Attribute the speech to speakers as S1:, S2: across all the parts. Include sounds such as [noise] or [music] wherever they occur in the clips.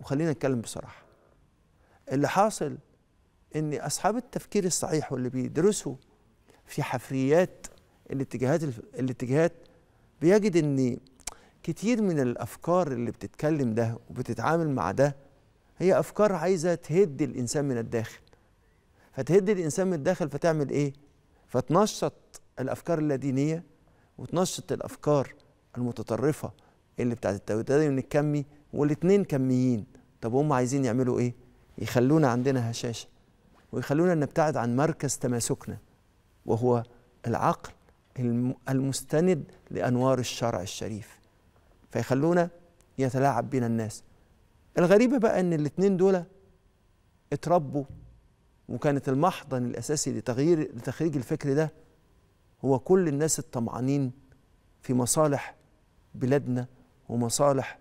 S1: وخلينا نتكلم بصراحه اللي حاصل ان اصحاب التفكير الصحيح واللي بيدرسوا في حفريات الاتجاهات الاتجاهات بيجد ان كتير من الافكار اللي بتتكلم ده وبتتعامل مع ده هي افكار عايزه تهد الانسان من الداخل فتهد الانسان من الداخل فتعمل ايه فتنشط الافكار اللادينيه وتنشط الافكار المتطرفه اللي بتاعت التدين الكمي والاثنين كميين طب هم عايزين يعملوا ايه يخلونا عندنا هشاشه ويخلونا نبتعد عن مركز تماسكنا وهو العقل المستند لانوار الشرع الشريف فيخلونا يتلاعب بنا الناس الغريبه بقى ان الاثنين دول اتربوا وكانت المحضن الاساسي لتغيير لتخريج الفكر ده هو كل الناس الطمعانين في مصالح بلادنا ومصالح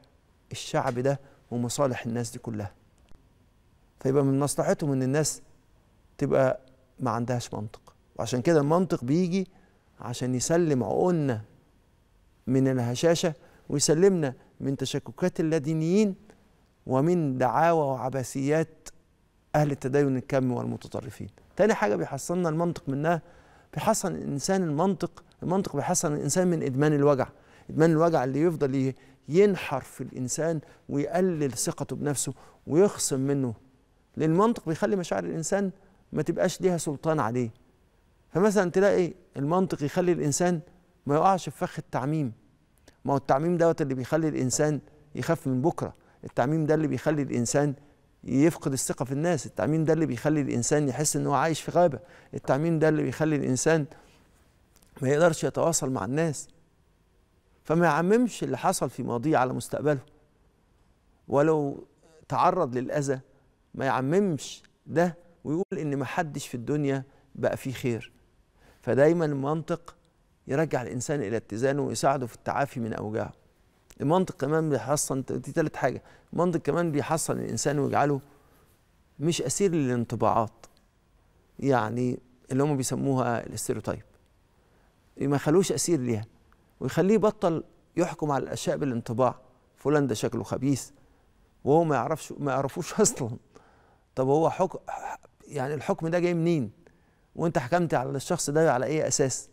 S1: الشعب ده ومصالح الناس دي كلها فيبقى من مصلحتهم ان الناس تبقى ما عندهاش منطق وعشان كده المنطق بيجي عشان يسلم عقولنا من الهشاشة ويسلمنا من تشككات اللادينيين ومن دعاوى وعباسيات أهل التدين الكم والمتطرفين تاني حاجة بيحصلنا المنطق منها بيحصل الإنسان المنطق المنطق بيحصل الإنسان من إدمان الوجع إدمان الوجع اللي يفضل ينحر في الإنسان ويقلل ثقته بنفسه ويخصم منه لأن المنطق بيخلي مشاعر الإنسان ما تبقاش ليها سلطان عليه فمثلا تلاقي المنطق يخلي الإنسان ما يقعش في فخ التعميم ما هو التعميم دوت اللي بيخلي الإنسان يخاف من بكرة التعميم ده اللي بيخلي الإنسان يفقد الثقة في الناس التعميم ده اللي بيخلي الإنسان يحس إن هو عايش في غابة التعميم ده اللي بيخلي الإنسان ما يقدرش يتواصل مع الناس فما يعممش اللي حصل في ماضيه على مستقبله ولو تعرض للأذى ما يعممش ده ويقول إن ما حدش في الدنيا بقى فيه خير فدايما المنطق يرجع الإنسان إلى اتزانه ويساعده في التعافي من أوجاعه المنطق كمان بيحصن دي تالت حاجة المنطق كمان بيحصن الإنسان ويجعله مش أسير للانطباعات يعني اللي هم بيسموها الاستيروتايب ما خلوش أسير ليها ويخليه يبطل يحكم على الاشياء بالانطباع فلان ده شكله خبيث وهو ما يعرفش ما يعرفوش [laughs] اصلا طب هو حكم يعني الحكم ده جاي منين وانت حكمت على الشخص ده على اي اساس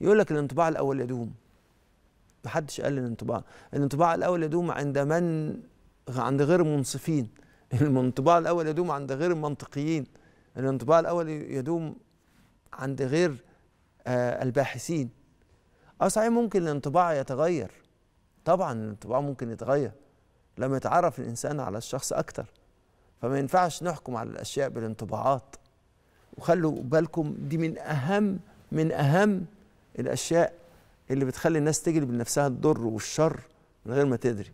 S1: يقول لك الانطباع الاول يدوم محدش قال الانطباع الانطباع الاول يدوم عند من عند غير منصفين [laughs] الانطباع الاول يدوم عند غير منطقيين الانطباع الاول يدوم عند غير آه، الباحثين اه صحيح ممكن الانطباع يتغير طبعا الانطباع ممكن يتغير لما يتعرف الانسان على الشخص اكتر فما ينفعش نحكم على الاشياء بالانطباعات وخلوا بالكم دي من اهم من اهم الاشياء اللي بتخلي الناس تجلب لنفسها الضر والشر من غير ما تدري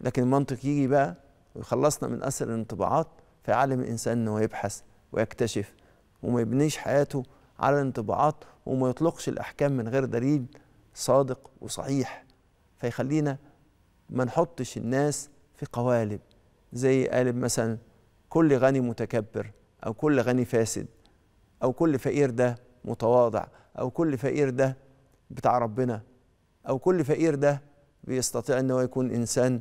S1: لكن المنطق يجي بقى ويخلصنا من اثر الانطباعات فيعلم الانسان ان هو يبحث ويكتشف وما يبنيش حياته على الانطباعات وما يطلقش الأحكام من غير دليل صادق وصحيح فيخلينا ما نحطش الناس في قوالب زي قالب مثلا كل غني متكبر أو كل غني فاسد أو كل فقير ده متواضع أو كل فقير ده بتاع ربنا أو كل فقير ده بيستطيع ان هو يكون إنسان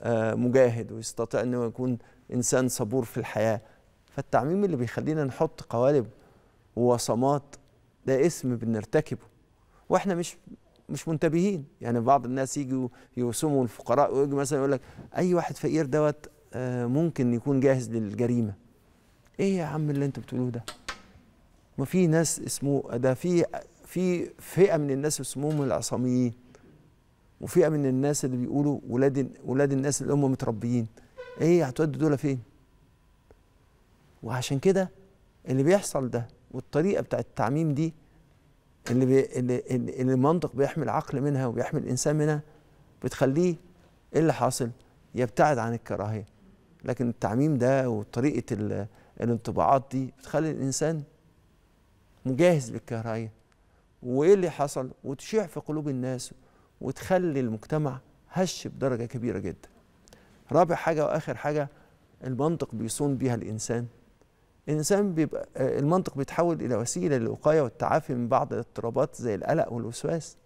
S1: آه، مجاهد ويستطيع ان هو يكون إنسان صبور في الحياة فالتعميم اللي بيخلينا نحط قوالب وصمات ده اسم بنرتكبه واحنا مش مش منتبهين يعني بعض الناس يجوا يوسموا الفقراء ويجوا مثلا يقول لك اي واحد فقير دوت آه، ممكن يكون جاهز للجريمه ايه يا عم اللي انت بتقولوه ده ما في ناس اسمه ده في في فئه من الناس اسمهم العصاميين وفئه من الناس اللي بيقولوا ولاد ولاد الناس اللي هم متربيين ايه هتودوا دول فين وعشان كده اللي بيحصل ده والطريقه بتاعه التعميم دي اللي, بي اللي, اللي المنطق بيحمل عقل منها وبيحمل الانسان منها بتخليه ايه اللي حاصل يبتعد عن الكراهيه لكن التعميم ده وطريقه الانطباعات دي بتخلي الانسان مجهز للكراهيه وايه اللي حصل وتشيع في قلوب الناس وتخلي المجتمع هش بدرجه كبيره جدا رابع حاجه واخر حاجه المنطق بيصون بيها الانسان الانسان بيبقى آه، المنطق بيتحول الى وسيله للوقايه والتعافي من بعض الاضطرابات زي القلق والوسواس